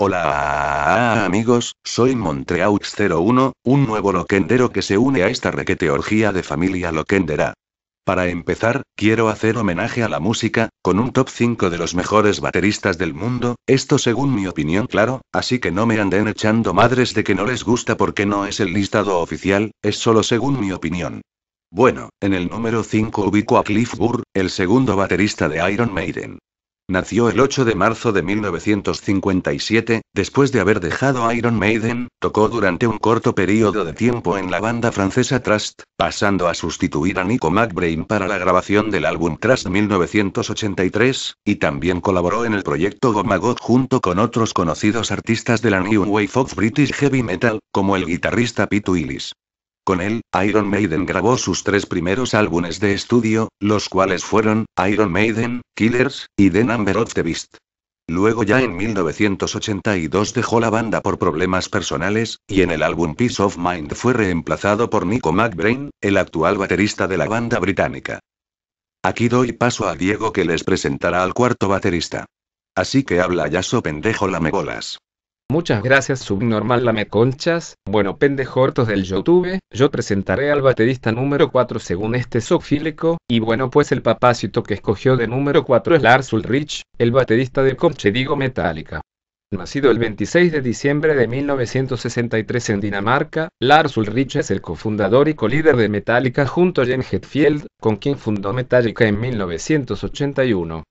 Hola amigos, soy Montreaux01, un nuevo loquendero que se une a esta requeteorgía de familia loquendera. Para empezar, quiero hacer homenaje a la música, con un top 5 de los mejores bateristas del mundo, esto según mi opinión claro, así que no me anden echando madres de que no les gusta porque no es el listado oficial, es solo según mi opinión. Bueno, en el número 5 ubico a Cliff Burr, el segundo baterista de Iron Maiden. Nació el 8 de marzo de 1957, después de haber dejado Iron Maiden, tocó durante un corto periodo de tiempo en la banda francesa Trust, pasando a sustituir a Nico McBrain para la grabación del álbum Trust 1983, y también colaboró en el proyecto Gomagot junto con otros conocidos artistas de la New Wave of British Heavy Metal, como el guitarrista Pete Willis. Con él, Iron Maiden grabó sus tres primeros álbumes de estudio, los cuales fueron, Iron Maiden, Killers, y The Number of the Beast. Luego ya en 1982 dejó la banda por problemas personales, y en el álbum Peace of Mind fue reemplazado por Nico McBrain, el actual baterista de la banda británica. Aquí doy paso a Diego que les presentará al cuarto baterista. Así que habla ya so pendejo lamebolas. Muchas gracias Subnormal Lame Conchas, bueno pendejortos del Youtube, yo presentaré al baterista número 4 según este sofílico, y bueno pues el papacito que escogió de número 4 es Lars Ulrich, el baterista de digo Metallica. Nacido el 26 de diciembre de 1963 en Dinamarca, Lars Ulrich es el cofundador y colíder de Metallica junto a James Hetfield, con quien fundó Metallica en 1981.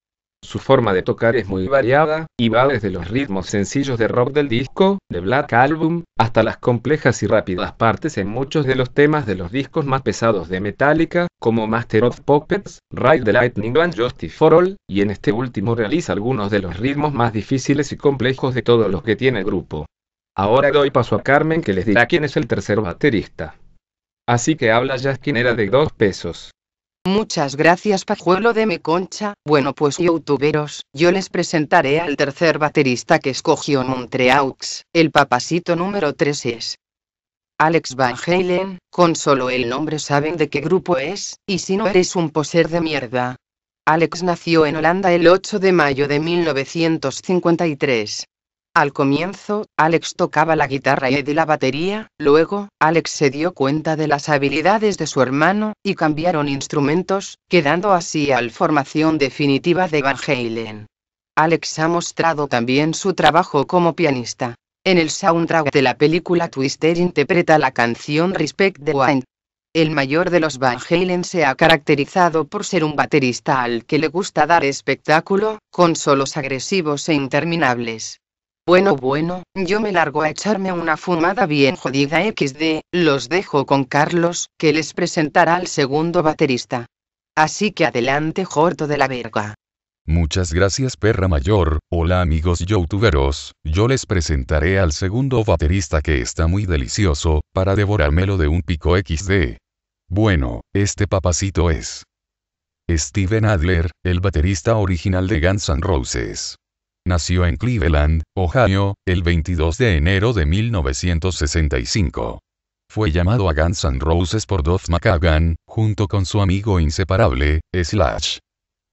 Su forma de tocar es muy variada, y va desde los ritmos sencillos de rock del disco, de Black Album, hasta las complejas y rápidas partes en muchos de los temas de los discos más pesados de Metallica, como Master of Puppets, Ride the Lightning and Justice for All, y en este último realiza algunos de los ritmos más difíciles y complejos de todos los que tiene el grupo. Ahora doy paso a Carmen que les dirá quién es el tercer baterista. Así que habla ya era de dos pesos. Muchas gracias Pajuelo de mi concha, bueno pues youtuberos, yo les presentaré al tercer baterista que escogió Montreaux, el papasito número 3 es. Alex Van Halen, con solo el nombre saben de qué grupo es, y si no eres un poser de mierda. Alex nació en Holanda el 8 de mayo de 1953. Al comienzo, Alex tocaba la guitarra y Eddie la batería, luego, Alex se dio cuenta de las habilidades de su hermano, y cambiaron instrumentos, quedando así al formación definitiva de Van Halen. Alex ha mostrado también su trabajo como pianista. En el soundtrack de la película Twister interpreta la canción Respect the Wind. El mayor de los Van Halen se ha caracterizado por ser un baterista al que le gusta dar espectáculo, con solos agresivos e interminables. Bueno, bueno, yo me largo a echarme una fumada bien jodida XD, los dejo con Carlos, que les presentará al segundo baterista. Así que adelante, Jorto de la Verga. Muchas gracias perra mayor, hola amigos youtuberos, yo les presentaré al segundo baterista que está muy delicioso, para devorármelo de un pico XD. Bueno, este papacito es... Steven Adler, el baterista original de Guns N' Roses. Nació en Cleveland, Ohio, el 22 de enero de 1965. Fue llamado a Guns N' Roses por Duff McCagan junto con su amigo inseparable, Slash.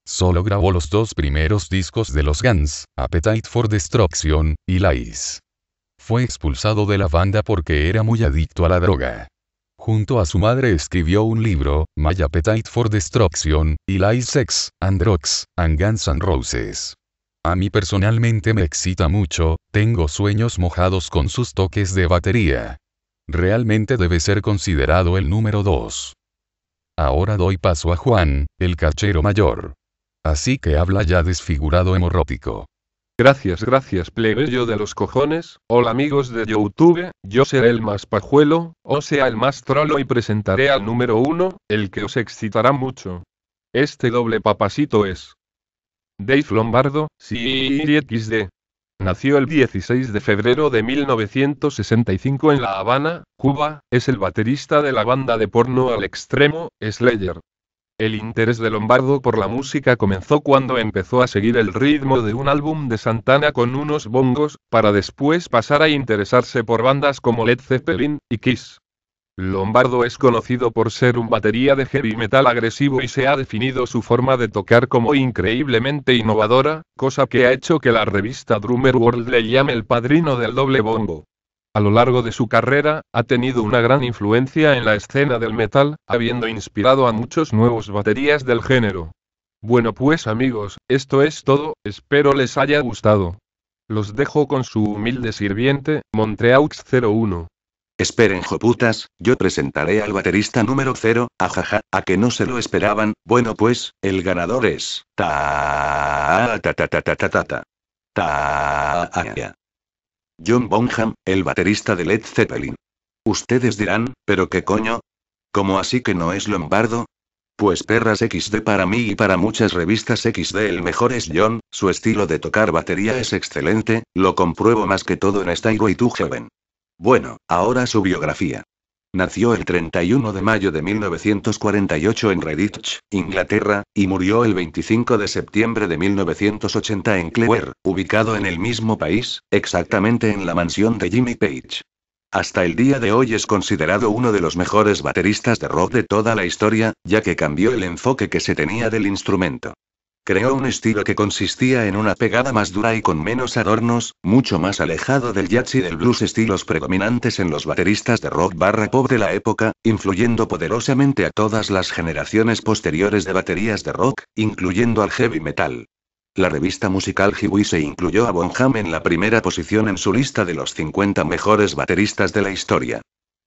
Solo grabó los dos primeros discos de los Guns, Appetite for Destruction y Lies. Fue expulsado de la banda porque era muy adicto a la droga. Junto a su madre escribió un libro, My Appetite for Destruction, y Lies Sex, and Drugs, and Guns N' Roses. A mí personalmente me excita mucho, tengo sueños mojados con sus toques de batería. Realmente debe ser considerado el número 2. Ahora doy paso a Juan, el cachero mayor. Así que habla ya desfigurado hemorrótico. Gracias, gracias, plebeyo de los cojones. Hola amigos de YouTube, yo seré el más pajuelo, o sea el más trolo y presentaré al número 1, el que os excitará mucho. Este doble papasito es, Dave Lombardo, e XD. Nació el 16 de febrero de 1965 en La Habana, Cuba, es el baterista de la banda de porno al extremo, Slayer. El interés de Lombardo por la música comenzó cuando empezó a seguir el ritmo de un álbum de Santana con unos bongos, para después pasar a interesarse por bandas como Led Zeppelin y Kiss. Lombardo es conocido por ser un batería de heavy metal agresivo y se ha definido su forma de tocar como increíblemente innovadora, cosa que ha hecho que la revista Drummer World le llame el padrino del doble bombo. A lo largo de su carrera, ha tenido una gran influencia en la escena del metal, habiendo inspirado a muchos nuevos baterías del género. Bueno pues amigos, esto es todo, espero les haya gustado. Los dejo con su humilde sirviente, Montreaux 01. Esperen, joputas, yo presentaré al baterista número 0, ajaja, a que no se lo esperaban. Bueno, pues, el ganador es. Ta ta ta ta ta ta ta. Ta John Bonham, el baterista de Led Zeppelin. Ustedes dirán, ¿pero qué coño? ¿Cómo así que no es Lombardo? Pues perras XD para mí y para muchas revistas XD el mejor es John, su estilo de tocar batería es excelente, lo compruebo más que todo en Stairway to bueno, ahora su biografía. Nació el 31 de mayo de 1948 en Redditch, Inglaterra, y murió el 25 de septiembre de 1980 en Clewer, ubicado en el mismo país, exactamente en la mansión de Jimmy Page. Hasta el día de hoy es considerado uno de los mejores bateristas de rock de toda la historia, ya que cambió el enfoque que se tenía del instrumento. Creó un estilo que consistía en una pegada más dura y con menos adornos, mucho más alejado del jazz y del blues estilos predominantes en los bateristas de rock barra pop de la época, influyendo poderosamente a todas las generaciones posteriores de baterías de rock, incluyendo al heavy metal. La revista musical Hiwi incluyó a Bonham en la primera posición en su lista de los 50 mejores bateristas de la historia.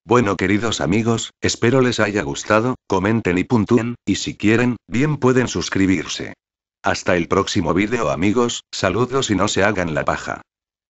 Bueno queridos amigos, espero les haya gustado, comenten y puntúen, y si quieren, bien pueden suscribirse. Hasta el próximo vídeo amigos, saludos y no se hagan la paja.